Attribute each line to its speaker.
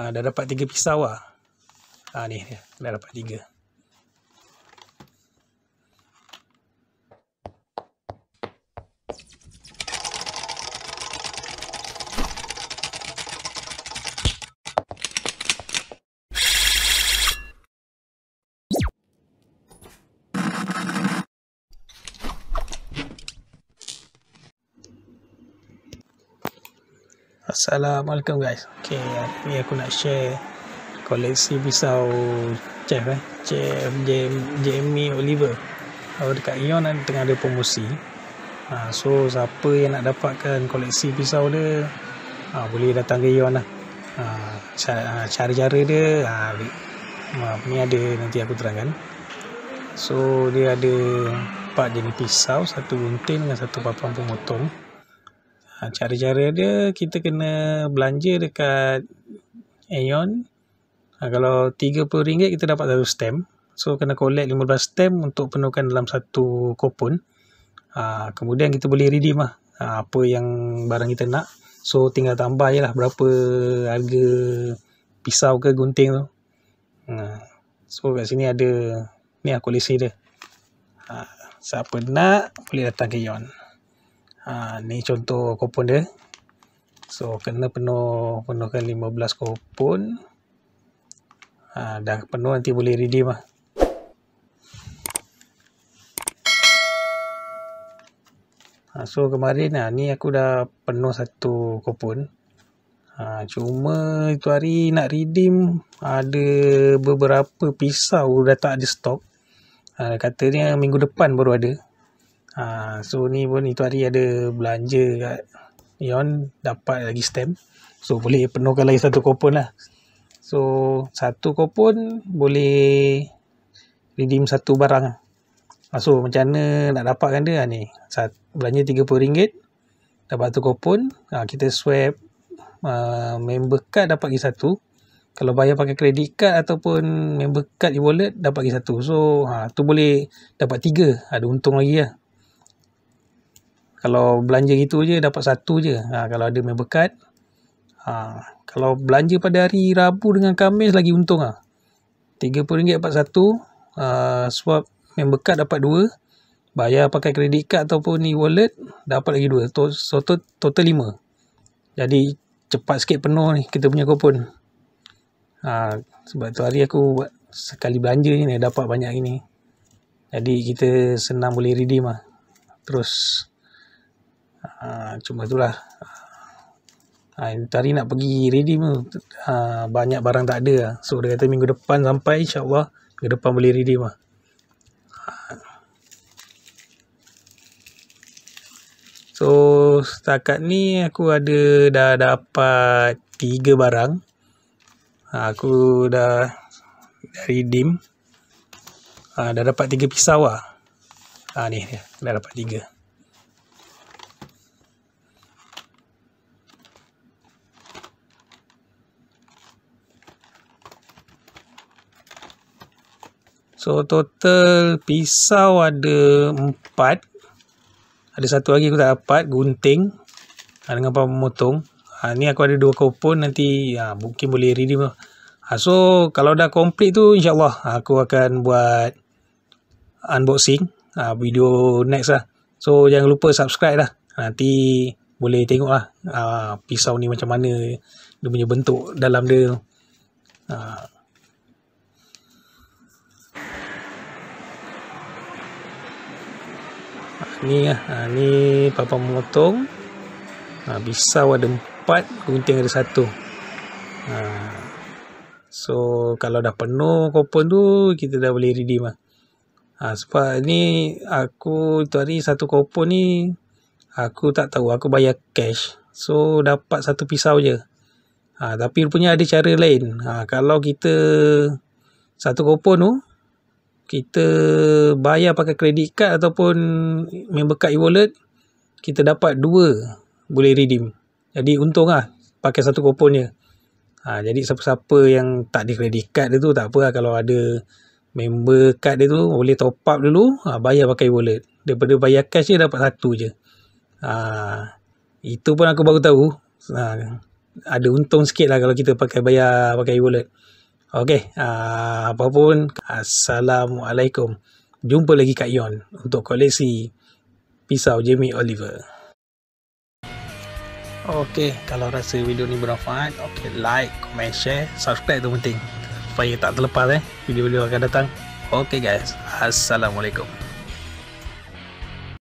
Speaker 1: Ah, dah dapat tiga pisau lah. Ha, ni, dah dapat tiga. Assalamualaikum guys. Okey, ni aku nak share koleksi pisau chef eh. Chef Jamie Oliver. Oh, dekat Ion ada tengah ada promosi. Ha, so siapa yang nak dapatkan koleksi pisau dia ha, boleh datang ke Ion lah. Ha, ha cara-cara dia ha, ha, ni ada nanti aku terangkan. So dia ada empat jenis pisau, satu gunting dengan satu papan pemotong ha, cara-cara dia kita kena belanja dekat Aeon ha, kalau RM30 kita dapat satu stem so kena collect 15 stem untuk penuhkan dalam satu kupon ha, kemudian kita boleh redeem lah ha, apa yang barang kita nak so tinggal tambah je lah berapa harga pisau ke gunting tu ha, so kat sini ada ni aku lah koleksi dia ha, siapa nak boleh datang ke Aeon ha, ni contoh kupon dia so kena penuh penuhkan 15 kupon ha, dah penuh nanti boleh redeem lah ha, so kemarin ha, ni aku dah penuh satu kupon ha, cuma itu hari nak redeem ada beberapa pisau dah tak ada stok Uh, katanya minggu depan baru ada Ha, so ni pun itu hari ada belanja kat Ion dapat lagi stamp. So boleh penuhkan lagi satu kupon lah. So satu kupon boleh redeem satu barang. Ha, so macam mana nak dapatkan dia ah, ni. Sat, belanja RM30 dapat satu kupon. Ha, kita swap ha, member card dapat lagi satu. Kalau bayar pakai kredit card ataupun member card e-wallet dapat lagi satu. So ha, tu boleh dapat tiga. Ada untung lagi lah. Ya kalau belanja gitu je dapat satu je ha, kalau ada member card ha, kalau belanja pada hari Rabu dengan Kamis lagi untung lah RM30 dapat satu ha, swap member card dapat dua bayar pakai kredit card ataupun e-wallet dapat lagi dua to so to total lima jadi cepat sikit penuh ni kita punya kupon ha, sebab tu hari aku buat sekali belanja ni dapat banyak ini jadi kita senang boleh redeem lah terus Ha, cuma itulah. Ha, ah, ah, hari nak pergi redeem ha, banyak barang tak ada. So dia kata minggu depan sampai insya minggu depan boleh redeem lah. So setakat ni aku ada dah dapat tiga barang. Ha, aku dah dari dim. Ha, dah dapat tiga pisau lah. Ha, ni dah dapat tiga. So total pisau ada empat. Ada satu lagi aku tak dapat. Gunting. Ha, dengan apa memotong. Ha, ah, ni aku ada dua kupon nanti ya, mungkin boleh redeem lah. Ha, so kalau dah complete tu insyaAllah aku akan buat unboxing ha, video next lah. So jangan lupa subscribe lah. Nanti boleh tengok lah ha, pisau ni macam mana dia punya bentuk dalam dia. Ha, ni lah ha, ni papan memotong ha, pisau ada empat gunting ada satu ha, so kalau dah penuh kopon tu kita dah boleh redeem ah. ha, sebab ni aku tu hari satu kopon ni aku tak tahu aku bayar cash so dapat satu pisau je ha, tapi rupanya ada cara lain ha, kalau kita satu kopon tu kita bayar pakai kredit card ataupun member card e-wallet kita dapat dua boleh redeem jadi untung lah pakai satu kupon je ha, jadi siapa-siapa yang tak ada kredit card dia tu tak apa lah kalau ada member card dia tu boleh top up dulu ha, bayar pakai e-wallet daripada bayar cash je dapat satu je ha, itu pun aku baru tahu ha, ada untung sikit lah kalau kita pakai bayar pakai e-wallet Okey, uh, apa pun assalamualaikum. Jumpa lagi Kak Yon untuk koleksi pisau Jamie Oliver. Okey, kalau rasa video ni bermanfaat, okey like, comment, share, subscribe tu penting. Supaya tak terlepas eh video-video akan datang. Okey guys, assalamualaikum.